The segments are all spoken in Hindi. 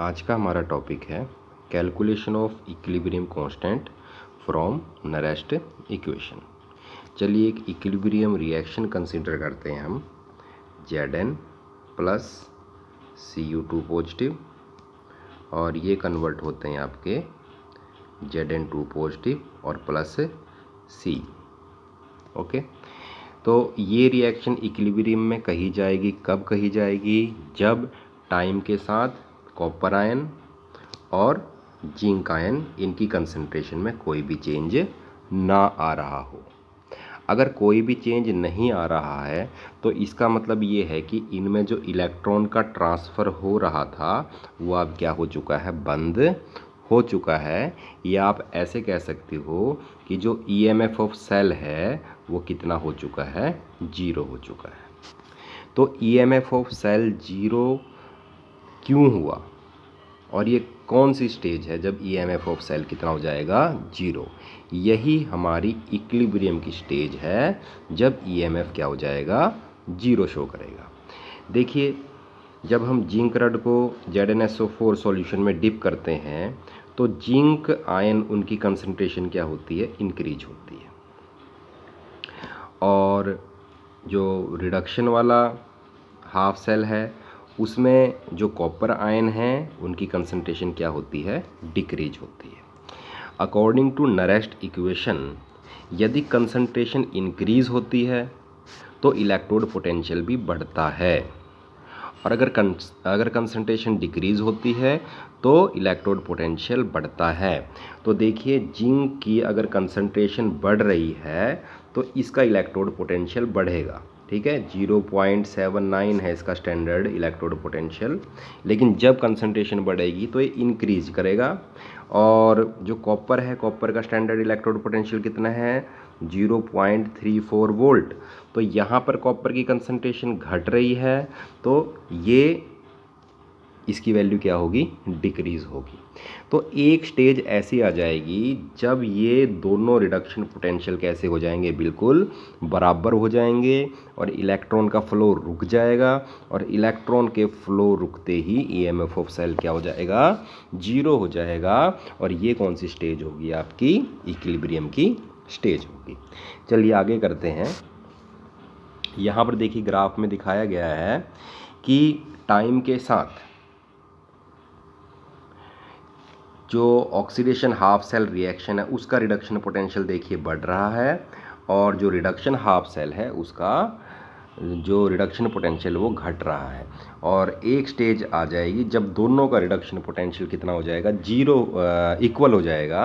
आज का हमारा टॉपिक है calculation of equilibrium constant from Nernst equation चलिए एक इक्विलिब्रियम रिएक्शन कंसीडर करते हैं हम Z N plus C U two positive और ये कन्वर्ट होते हैं आपके जेड एन टू पॉजिटिव और प्लस सी ओके तो ये रिएक्शन इक्विलिब्रियम में कही जाएगी कब कही जाएगी जब टाइम के साथ कॉपर आयन और जिंक आयन इनकी कंसनट्रेशन में कोई भी चेंज ना आ रहा हो अगर कोई भी चेंज नहीं आ रहा है तो इसका मतलब ये है कि इनमें जो इलेक्ट्रॉन का ट्रांसफ़र हो रहा था वो अब क्या हो चुका है बंद हो चुका है या आप ऐसे कह सकते हो कि जो E M F of cell है वो कितना हो चुका है जीरो हो चुका है तो E M F of cell zero क्यों हुआ और ये कौन सी स्टेज है जब E M F of cell कितना हो जाएगा जीरो यही हमारी इक्लिब्रियम की स्टेज है जब ई एम एफ क्या हो जाएगा जीरो शो करेगा देखिए जब हम जिंक रड को Z N S O four solution में डिप करते हैं तो जिंक आयन उनकी कंसनट्रेशन क्या होती है इंक्रीज होती है और जो रिडक्शन वाला हाफ सेल है उसमें जो कॉपर आयन है उनकी कंसनट्रेशन क्या होती है डिक्रीज होती है अकॉर्डिंग टू नरेस्ट इक्वेशन यदि कंसनट्रेशन इंक्रीज होती है तो इलेक्ट्रोड पोटेंशियल भी बढ़ता है और अगर कं अगर कंसनट्रेशन डिक्रीज होती है तो इलेक्ट्रोड पोटेंशियल बढ़ता है तो देखिए जिंक की अगर कंसनट्रेशन बढ़ रही है तो इसका इलेक्ट्रोड पोटेंशियल बढ़ेगा ठीक है जीरो पॉइंट सेवन नाइन है इसका स्टैंडर्ड इलेक्ट्रोड पोटेंशियल लेकिन जब कंसनट्रेशन बढ़ेगी तो ये इंक्रीज करेगा और जो कॉपर है कॉपर का स्टैंडर्ड इलेक्ट्रोड पोटेंशियल कितना है zero point three four volt तो यहाँ पर कॉपर की कंसनट्रेशन घट रही है तो ये इसकी वैल्यू क्या होगी डिक्रीज़ होगी तो एक स्टेज ऐसी आ जाएगी जब ये दोनों रिडक्शन पोटेंशियल कैसे हो जाएंगे बिल्कुल बराबर हो जाएंगे और इलेक्ट्रॉन का फ्लो रुक जाएगा और इलेक्ट्रॉन के फ्लो रुकते ही E M F of cell क्या हो जाएगा जीरो हो जाएगा और ये कौन सी स्टेज होगी आपकी इक्विलिब्रियम की स्टेज होगी चलिए आगे करते हैं यहाँ पर देखिए ग्राफ में दिखाया गया है कि टाइम के साथ जो ऑक्सीडेशन हाफ सेल रिएक्शन है उसका रिडक्शन पोटेंशियल देखिए बढ़ रहा है और जो रिडक्शन हाफ सेल है उसका जो रिडक्शन पोटेंशियल वो घट रहा है और एक स्टेज आ जाएगी जब दोनों का रिडक्शन पोटेंशियल कितना हो जाएगा जीरो इक्वल uh, हो जाएगा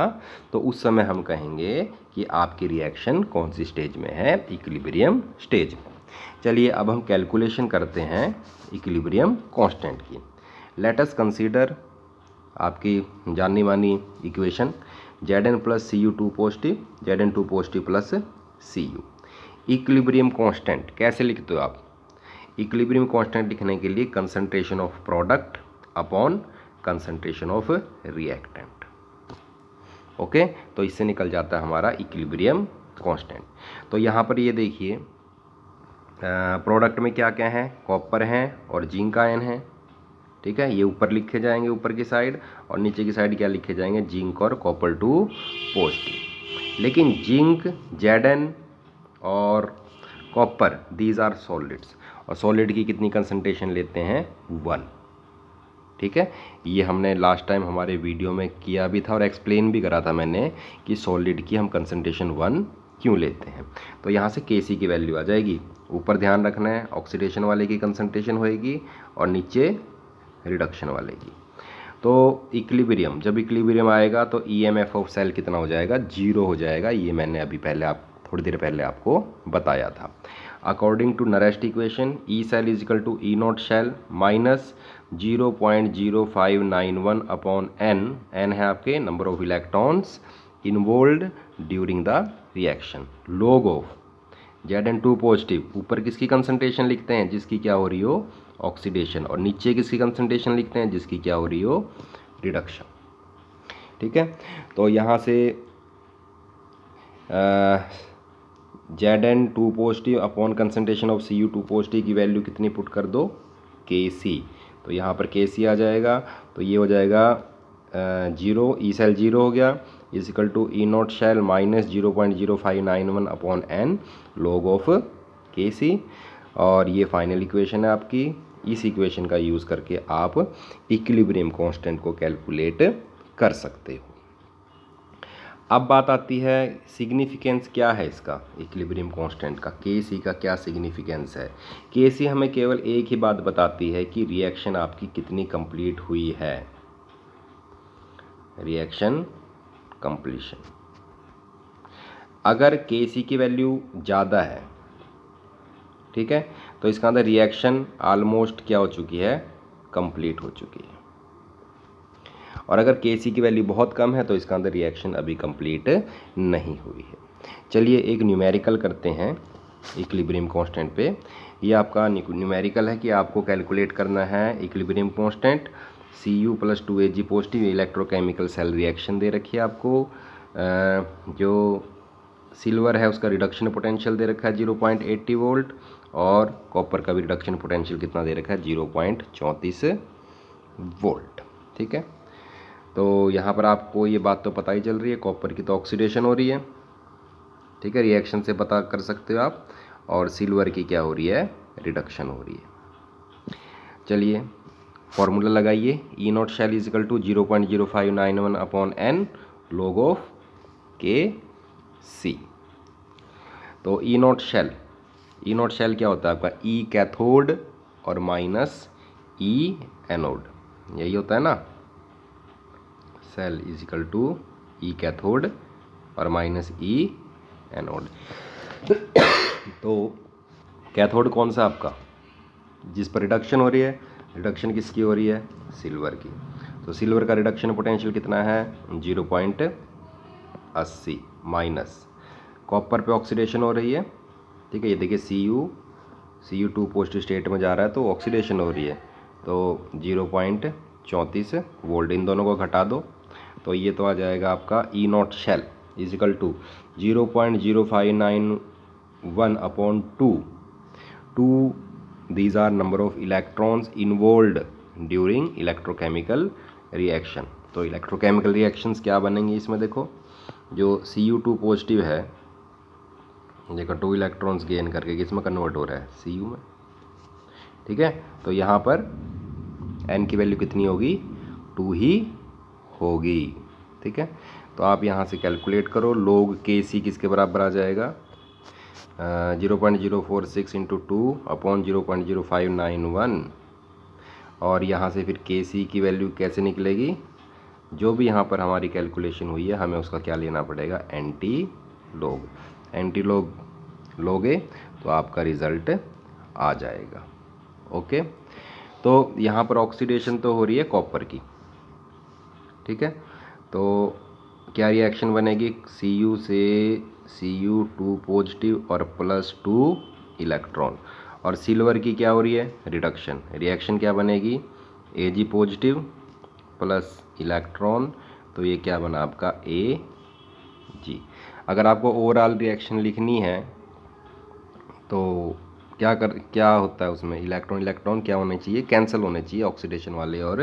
तो उस समय हम कहेंगे कि आपकी रिएक्शन कौन सी स्टेज में है इक्विलिब्रियम स्टेज में चलिए अब हम कैलकुलेशन करते हैं इक्विलिब्रियम कांस्टेंट की लेट अस कंसीडर आपकी जानी मानी equation Z N plus C U two positive Z N two positive plus C U equilibrium constant कैसे लिखते हो आप इक्लिब्रियम कॉन्स्टेंट लिखने के लिए concentration of product upon concentration of reactant okay तो इससे निकल जाता है हमारा इक्लिब्रियम कॉन्स्टेंट तो यहाँ पर ये देखिए प्रोडक्ट में क्या क्या है कॉपर हैं और जिंक आयन है ठीक है ये ऊपर लिखे जाएंगे ऊपर की साइड और नीचे की साइड क्या लिखे जाएंगे जिंक और कॉपर टू पोस्ट लेकिन जिंक जेडन और कॉपर दीज आर सॉलिड्स और सॉलिड की कितनी कंसनट्रेशन लेते हैं वन ठीक है ये हमने लास्ट टाइम हमारे वीडियो में किया भी था और एक्सप्लेन भी करा था मैंने कि सॉलिड की हम कंसनट्रेशन वन क्यों लेते हैं तो यहाँ से के सी की वैल्यू आ जाएगी ऊपर ध्यान रखना है ऑक्सीडेशन वाले की कंसनट्रेशन होएगी और नीचे रिडक्शन वाले की तो इक्लिबेरियम जब इक्लिबेरियम आएगा तो E M F of cell कितना हो जाएगा जीरो हो जाएगा ये मैंने अभी पहले आप थोड़ी देर पहले आपको बताया था according to Nernst equation E cell is equal to E not cell minus zero point zero five nine one upon N N है आपके number of electrons involved during the reaction log of Z N two positive ऊपर किसकी कंसनट्रेशन लिखते हैं जिसकी क्या हो रही हो ऑक्सीडेशन और नीचे किसकी कंसनट्रेशन लिखते हैं जिसकी क्या हो रही हो रिडक्शन ठीक है तो यहाँ से Z N two positive upon concentration of C U two positive की वैल्यू कितनी पुट कर दो के सी तो यहाँ पर के सी आ जाएगा तो ये हो जाएगा जीरो ई सेल जीरो हो गया is equal to E not cell minus zero point zero five nine one upon N log of K C और ये फाइनल इक्वेशन है आपकी इस इक्वेशन का यूज़ करके आप इक्विलिब्रियम कांस्टेंट को कैलकुलेट कर सकते हो अब बात आती है सिग्निफिकेंस क्या है इसका इक्विलिब्रियम कांस्टेंट का के सी का क्या सिग्निफिकेंस है के सी हमें केवल एक ही बात बताती है कि रिएक्शन आपकी कितनी कंप्लीट हुई है रिएक्शन कंप्लीशन अगर के सी की वैल्यू ज़्यादा है ठीक है तो इसका अंदर रिएक्शन ऑलमोस्ट क्या हो चुकी है कंप्लीट हो चुकी है और अगर के सी की वैल्यू बहुत कम है तो इसका अंदर रिएक्शन अभी कंप्लीट नहीं हुई है चलिए एक न्यूमेरिकल करते हैं इक्लिब्रियम कांस्टेंट पे ये आपका न्यूमेरिकल है कि आपको कैलकुलेट करना है equilibrium constant C U plus two A G positive electrochemical cell reaction दे रखी है आपको जो सिल्वर है उसका रिडक्शन पोटेंशियल दे रखा है जीरो पॉइंट एट्टी वोल्ट और कॉपर का भी रिडक्शन पोटेंशियल कितना दे रखा है जीरो पॉइंट चौंतीस वोल्ट ठीक है तो यहाँ पर आपको ये बात तो पता ही चल रही है कॉपर की तो ऑक्सीडेशन हो रही है ठीक है रिएक्शन से पता कर सकते हो आप और सिल्वर की क्या हो रही है रिडक्शन हो रही है चलिए फॉर्मूला लगाइए E not cell is equal to zero point zero five nine one upon N log of K C तो E not cell E not cell क्या होता है आपका ई e कैथोड और माइनस ई एनोड यही होता है ना cell is equal to E cathode और माइनस ई एनोड तो कैथोड कौन सा आपका जिस पर रिडक्शन हो रही है रिडक्शन किसकी हो रही है सिल्वर की तो सिल्वर का रिडक्शन पोटेंशियल कितना है जीरो पॉइंट अस्सी माइनस कॉपर पे ऑक्सीडेशन हो रही है ठीक है ये देखिए C U C U two positive state में जा रहा है तो ऑक्सीडेशन हो रही है तो जीरो पॉइंट चौंतीस वोल्ट इन दोनों को घटा दो तो ये तो आ जाएगा आपका E not cell is equal to zero point zero five nine one upon two two these are number of electrons involve during electrochemical reaction तो इलेक्ट्रोकेमिकल रिएक्शंस क्या बनेंगे इसमें देखो जो सी यू टू पॉजिटिव है देखो टू इलेक्ट्रॉन्स गेन करके किसमें कन्वर्ट हो रहा है सी यू में ठीक है तो यहाँ पर एन की वैल्यू कितनी होगी टू ही होगी ठीक है तो आप यहाँ से कैलकुलेट करो लोग के सी किसके बराबर आ जाएगा zero point zero four six into two upon zero point zero five nine one और यहाँ से फिर के सी की वैल्यू कैसे निकलेगी जो भी यहाँ पर हमारी कैलकुलेशन हुई है हमें उसका क्या लेना पड़ेगा एंटी लोग एंटीलोग लोगे तो आपका रिज़ल्ट आ जाएगा ओके तो यहाँ पर ऑक्सीडेशन तो हो रही है कॉपर की ठीक है तो क्या रिएक्शन बनेगी सी यू से सी यू टू पॉजिटिव और प्लस टू इलेक्ट्रॉन और सिल्वर की क्या हो रही है रिडक्शन रिएक्शन क्या बनेगी A G positive plus electron तो ये क्या बना आपका ए जी अगर आपको ओवरऑल रिएक्शन लिखनी है तो क्या कर क्या होता है उसमें इलेक्ट्रॉन इलेक्ट्रॉन क्या होने चाहिए कैंसिल होने चाहिए ऑक्सीडेशन वाले और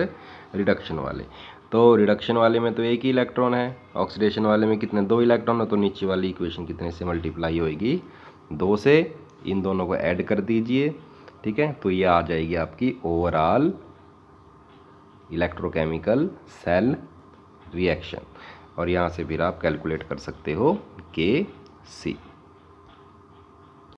रिडक्शन वाले तो रिडक्शन वाले में तो एक ही इलेक्ट्रॉन है ऑक्सीडेशन वाले में कितने दो इलेक्ट्रॉन है तो नीचे वाली इक्वेशन कितने से मल्टीप्लाई होएगी दो से इन दोनों को ऐड कर दीजिए ठीक है तो ये आ जाएगी आपकी ओवरऑल इलेक्ट्रोकेमिकल सेल रिएक्शन और यहाँ से फिर आप कैलकुलेट कर सकते हो के सी